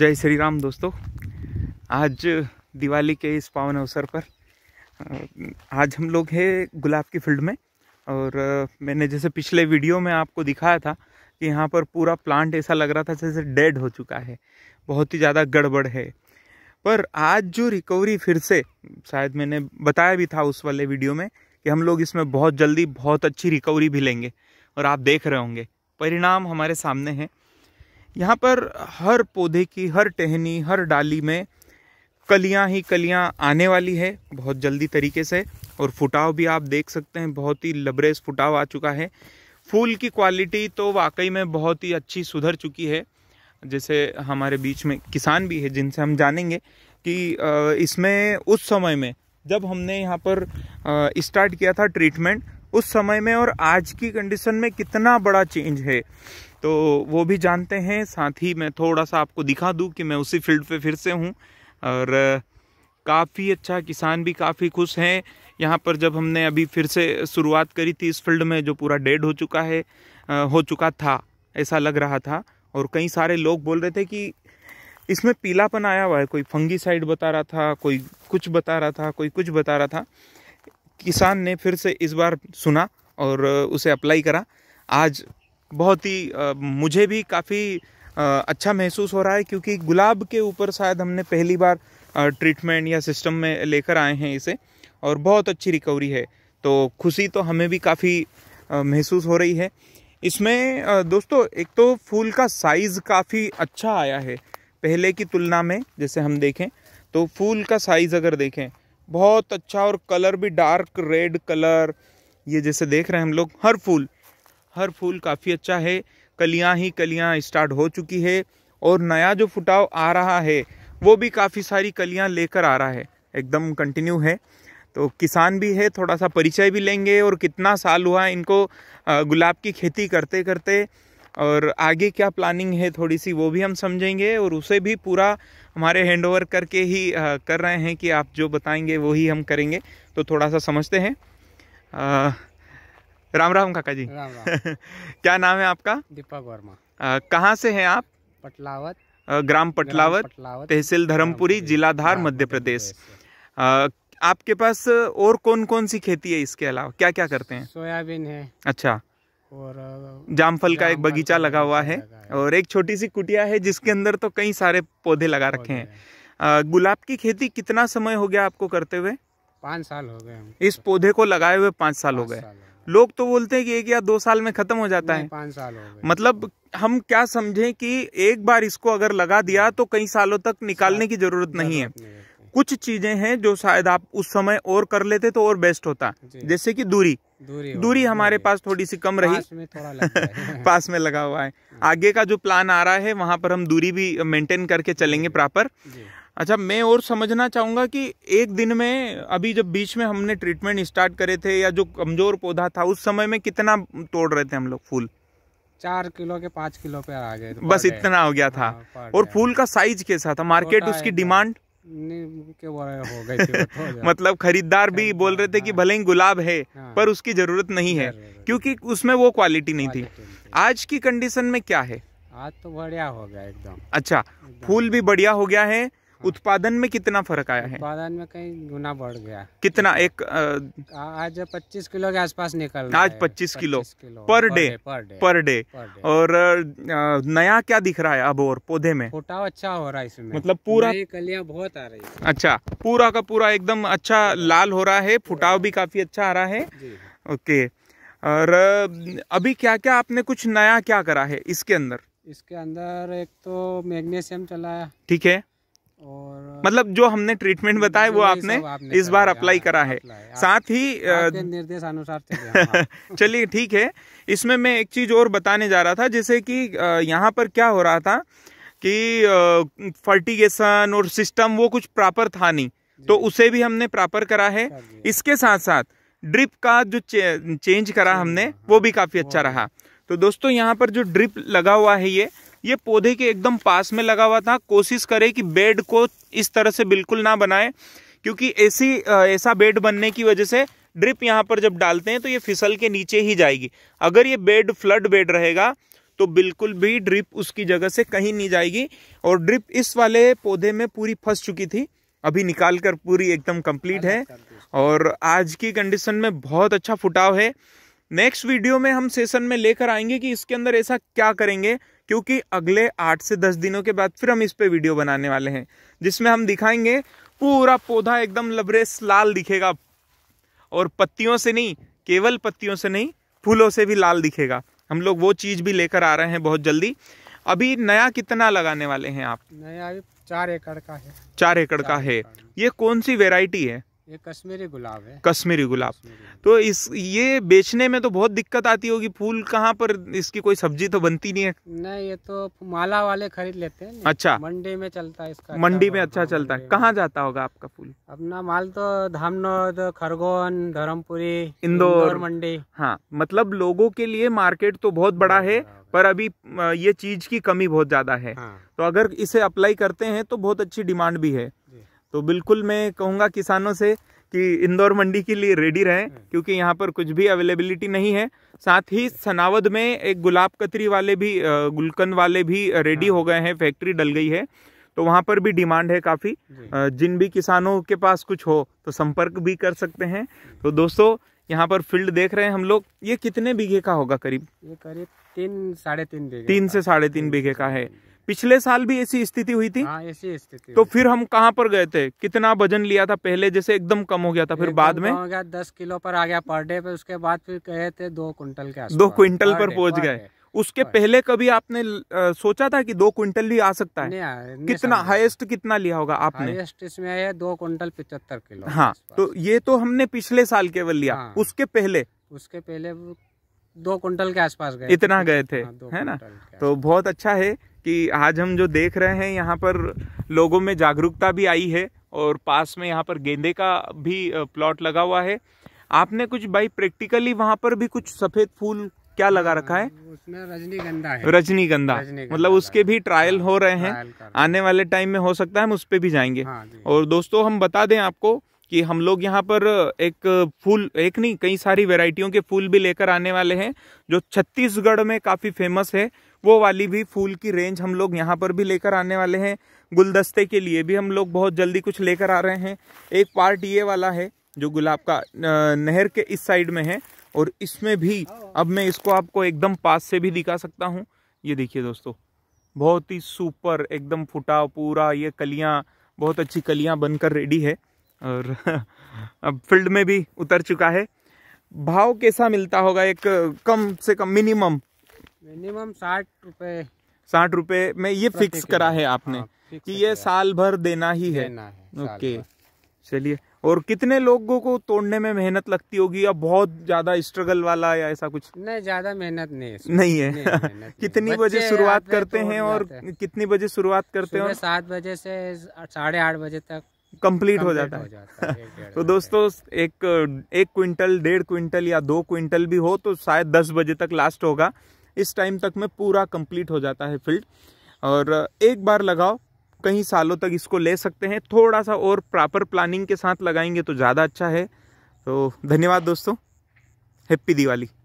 जय श्री राम दोस्तों आज दिवाली के इस पावन अवसर पर आज हम लोग हैं गुलाब की फील्ड में और मैंने जैसे पिछले वीडियो में आपको दिखाया था कि यहाँ पर पूरा प्लांट ऐसा लग रहा था जैसे डेड हो चुका है बहुत ही ज़्यादा गड़बड़ है पर आज जो रिकवरी फिर से शायद मैंने बताया भी था उस वाले वीडियो में कि हम लोग इसमें बहुत जल्दी बहुत अच्छी रिकवरी भी लेंगे और आप देख रहे होंगे परिणाम हमारे सामने हैं यहाँ पर हर पौधे की हर टहनी हर डाली में कलियाँ ही कलियाँ आने वाली है बहुत जल्दी तरीके से और फुटाव भी आप देख सकते हैं बहुत ही लबरेज फुटाव आ चुका है फूल की क्वालिटी तो वाकई में बहुत ही अच्छी सुधर चुकी है जैसे हमारे बीच में किसान भी है जिनसे हम जानेंगे कि इसमें उस समय में जब हमने यहाँ पर स्टार्ट किया था ट्रीटमेंट उस समय में और आज की कंडीशन में कितना बड़ा चेंज है तो वो भी जानते हैं साथ ही मैं थोड़ा सा आपको दिखा दूँ कि मैं उसी फील्ड पे फिर से हूँ और काफ़ी अच्छा किसान भी काफ़ी खुश हैं यहाँ पर जब हमने अभी फिर से शुरुआत करी थी इस फील्ड में जो पूरा डेड हो चुका है हो चुका था ऐसा लग रहा था और कई सारे लोग बोल रहे थे कि इसमें पीलापन आया हुआ है कोई फंगी साइड बता रहा था कोई कुछ बता रहा था कोई कुछ बता रहा था किसान ने फिर से इस बार सुना और उसे अप्लाई करा आज बहुत ही मुझे भी काफ़ी अच्छा महसूस हो रहा है क्योंकि गुलाब के ऊपर शायद हमने पहली बार ट्रीटमेंट या सिस्टम में लेकर आए हैं इसे और बहुत अच्छी रिकवरी है तो खुशी तो हमें भी काफ़ी महसूस हो रही है इसमें दोस्तों एक तो फूल का साइज़ काफ़ी अच्छा आया है पहले की तुलना में जैसे हम देखें तो फूल का साइज़ अगर देखें बहुत अच्छा और कलर भी डार्क रेड कलर ये जैसे देख रहे हैं हम लोग हर फूल हर फूल काफ़ी अच्छा है कलियां ही कलियां स्टार्ट हो चुकी है और नया जो फुटाव आ रहा है वो भी काफ़ी सारी कलियां लेकर आ रहा है एकदम कंटिन्यू है तो किसान भी है थोड़ा सा परिचय भी लेंगे और कितना साल हुआ इनको गुलाब की खेती करते करते और आगे क्या प्लानिंग है थोड़ी सी वो भी हम समझेंगे और उसे भी पूरा हमारे हैंड ओवर करके ही कर रहे हैं कि आप जो बताएंगे वो ही हम करेंगे तो थोड़ा सा समझते हैं राम राम काका जी राम राम क्या नाम है आपका दीपक वर्मा कहाँ से हैं आप पटलावत ग्राम पटलावत, तहसील धर्मपुरी जिला धार मध्य प्रदेश आपके पास और कौन कौन सी खेती है इसके अलावा क्या क्या करते हैं सोयाबीन है अच्छा और जामफल का एक बगीचा लगा हुआ है और एक छोटी सी कुटिया है जिसके अंदर तो कई सारे पौधे लगा रखे हैं गुलाब की खेती कितना समय हो गया आपको करते हुए पाँच साल हो गए इस पौधे को लगाए हुए पाँच साल हो गए लोग तो बोलते हैं कि एक या दो साल में खत्म हो जाता है पांच साल हो मतलब हम क्या समझें कि एक बार इसको अगर लगा दिया तो कई सालों तक निकालने की जरूरत नहीं है कुछ चीजें हैं जो शायद आप उस समय और कर लेते तो और बेस्ट होता जैसे कि दूरी दूरी, दूरी हमारे पास थोड़ी सी कम रही पास में, थोड़ा लगा पास में लगा हुआ है आगे का जो प्लान आ रहा है वहां पर हम दूरी भी मेंटेन करके चलेंगे प्रॉपर अच्छा मैं और समझना चाहूँगा कि एक दिन में अभी जब बीच में हमने ट्रीटमेंट स्टार्ट करे थे या जो कमज़ोर पौधा था उस समय में कितना तोड़ रहे थे हम लोग फूल चार किलो के पाँच किलो पे आ गए बस इतना हो गया था हाँ, और फूल का साइज कैसा था मार्केट उसकी डिमांड हो गई तो मतलब खरीदार भी बोल रहे थे कि हाँ। भले ही गुलाब है हाँ। पर उसकी जरूरत नहीं है क्योंकि उसमें वो क्वालिटी नहीं थी आज की कंडीशन में क्या है आज तो बढ़िया हो गया एकदम अच्छा फूल भी बढ़िया हो गया है हाँ। उत्पादन में कितना फर्क आया है उत्पादन में कहीं गुना बढ़ गया कितना एक आ, आज 25 किलो के आसपास निकल रहा आज 25 kilo, 25 kilo per day per day और नया क्या दिख रहा है अब और पौधे में फुटाव अच्छा हो रहा है इसमें मतलब पूरा कलिया बहुत आ रही है अच्छा पूरा का पूरा एकदम अच्छा लाल हो रहा है फुटाव भी काफी अच्छा आ रहा है ओके और अभी क्या क्या आपने कुछ नया क्या करा है इसके अंदर इसके अंदर एक तो मैग्नीशियम चलाया ठीक है और मतलब जो हमने ट्रीटमेंट बताया वो आपने, आपने इस बार अप्लाई करा है हाँ, साथ ही निर्देश अनुसार चलिए ठीक है इसमें मैं एक चीज और बताने जा रहा था जैसे कि यहाँ पर क्या हो रहा था कि फर्टिगेशन और सिस्टम वो कुछ प्रॉपर था नहीं तो उसे भी हमने प्रॉपर करा है इसके साथ साथ ड्रिप का जो चेंज करा हमने हाँ, वो भी काफ़ी अच्छा रहा तो दोस्तों यहाँ पर जो ड्रिप लगा हुआ है ये ये पौधे के एकदम पास में लगा हुआ था कोशिश करें कि बेड को इस तरह से बिल्कुल ना बनाए क्योंकि ऐसी ऐसा बेड बनने की वजह से ड्रिप यहाँ पर जब डालते हैं तो ये फिसल के नीचे ही जाएगी अगर ये बेड फ्लड बेड रहेगा तो बिल्कुल भी ड्रिप उसकी जगह से कहीं नहीं जाएगी और ड्रिप इस वाले पौधे में पूरी फंस चुकी थी अभी निकाल कर पूरी एकदम कंप्लीट है और आज की कंडीशन में बहुत अच्छा फुटाव है नेक्स्ट वीडियो में हम सेशन में लेकर आएंगे कि इसके अंदर ऐसा क्या करेंगे क्योंकि अगले आठ से दस दिनों के बाद फिर हम इस पर वीडियो बनाने वाले हैं जिसमें हम दिखाएंगे पूरा पौधा एकदम लबरेस लाल दिखेगा और पत्तियों से नहीं केवल पत्तियों से नहीं फूलों से भी लाल दिखेगा हम लोग वो चीज़ भी लेकर आ रहे हैं बहुत जल्दी अभी नया कितना लगाने वाले हैं आप नया चार एकड़ का है चार एकड़ का है ये कौन सी वेराइटी है ये कश्मीरी गुलाब है कश्मीरी गुलाब तो इस ये बेचने में तो बहुत दिक्कत आती होगी फूल कहाँ पर इसकी कोई सब्जी तो बनती नहीं है नहीं ये तो माला वाले खरीद लेते हैं अच्छा मंडी में चलता है इसका अच्छा, मंडी में हाँ, अच्छा चलता है कहाँ जाता होगा आपका फूल अपना माल तो धामनोद खरगोन धर्मपुरी इंदौर मंडी हाँ मतलब लोगों के लिए मार्केट तो बहुत बड़ा है पर अभी ये चीज की कमी बहुत ज्यादा है हाँ। तो अगर इसे अप्लाई करते हैं तो बहुत अच्छी डिमांड भी है तो बिल्कुल मैं कहूँगा किसानों से कि इंदौर मंडी के लिए रेडी रहें हम्म। क्योंकि यहाँ पर कुछ भी अवेलेबिलिटी नहीं है साथ ही सनावद में एक गुलाब कतरी वाले भी गुलकंद वाले भी रेडी हाँ। हो गए हैं फैक्ट्री डल गई है तो वहाँ पर भी डिमांड है काफ़ी जिन भी किसानों के पास कुछ हो तो संपर्क भी कर सकते हैं तो दोस्तों यहाँ पर फील्ड देख रहे हैं हम लोग ये कितने बीघे का होगा करीब ये करीब तीन साढ़े तीन बीघे तीन से साढ़े तीन बीघे का है पिछले साल भी ऐसी स्थिति हुई थी हाँ, ऐसी स्थिति तो फिर हम कहाँ पर गए थे कितना वजन लिया था पहले जैसे एकदम कम हो गया था फिर बाद में हो गया दस किलो पर आ गया पर डे पे उसके बाद फिर गए थे दो क्विंटल के दो क्विंटल पर पहुंच गए उसके पहले कभी आपने सोचा था कि दो क्विंटल भी आ सकता है नहीं, नहीं कितना हाईएस्ट कितना लिया होगा आपने हाईएस्ट इसमें है दो क्विंटल पिछहत्तर किलो हाँ तो ये तो हमने पिछले साल केवल लिया हाँ, उसके पहले उसके पहले दो क्विंटल के आसपास गए इतना गए थे हाँ, है ना तो बहुत अच्छा है कि आज हम जो देख रहे हैं यहाँ पर लोगों में जागरूकता भी आई है और पास में यहाँ पर गेंदे का भी प्लॉट लगा हुआ है आपने कुछ भाई प्रैक्टिकली वहाँ पर भी कुछ सफ़ेद फूल क्या लगा रखा है हाँ, उसमें रजनीगंधा है रजनीगंधा रजनी मतलब उसके भी ट्रायल हाँ, हो रहे हैं आने वाले टाइम में हो सकता है हम उस पर भी जाएंगे हाँ, और दोस्तों हम बता दें आपको कि हम लोग यहाँ पर एक फूल एक नहीं कई सारी वेराइटियों के फूल भी लेकर आने वाले हैं जो छत्तीसगढ़ में काफ़ी फेमस है वो वाली भी फूल की रेंज हम लोग यहाँ पर भी लेकर आने वाले हैं गुलदस्ते के लिए भी हम लोग बहुत जल्दी कुछ लेकर आ रहे हैं एक पार्ट ये वाला है जो गुलाब का नहर के इस साइड में है और इसमें भी अब मैं इसको आपको एकदम पास से भी दिखा सकता हूँ ये देखिए दोस्तों बहुत ही सुपर एकदम फुटा पूरा ये कलियाँ बहुत अच्छी कलियाँ बनकर रेडी है और अब फील्ड में भी उतर चुका है भाव कैसा मिलता होगा एक कम से कम मिनिमम मिनिमम साठ रुपए साठ रुपए में ये फिक्स करा है आपने हाँ, कि ये साल भर देना ही है, ओके चलिए और कितने लोगों को तोड़ने में मेहनत लगती होगी या बहुत ज्यादा स्ट्रगल वाला या ऐसा कुछ नहीं ज्यादा मेहनत नहीं है नहीं, है कितनी बजे शुरुआत करते हैं और कितनी बजे शुरुआत करते हैं सात बजे से साढ़े आठ बजे तक कंप्लीट हो जाता हो जाता है। तो दोस्तों एक एक क्विंटल डेढ़ क्विंटल या दो क्विंटल भी हो तो शायद दस बजे तक लास्ट होगा इस टाइम तक में पूरा कंप्लीट हो जाता है फील्ड और uh, एक बार लगाओ कई सालों तक इसको ले सकते हैं थोड़ा सा और प्रॉपर प्लानिंग के साथ लगाएंगे तो ज़्यादा अच्छा है तो धन्यवाद दोस्तों हैप्पी दिवाली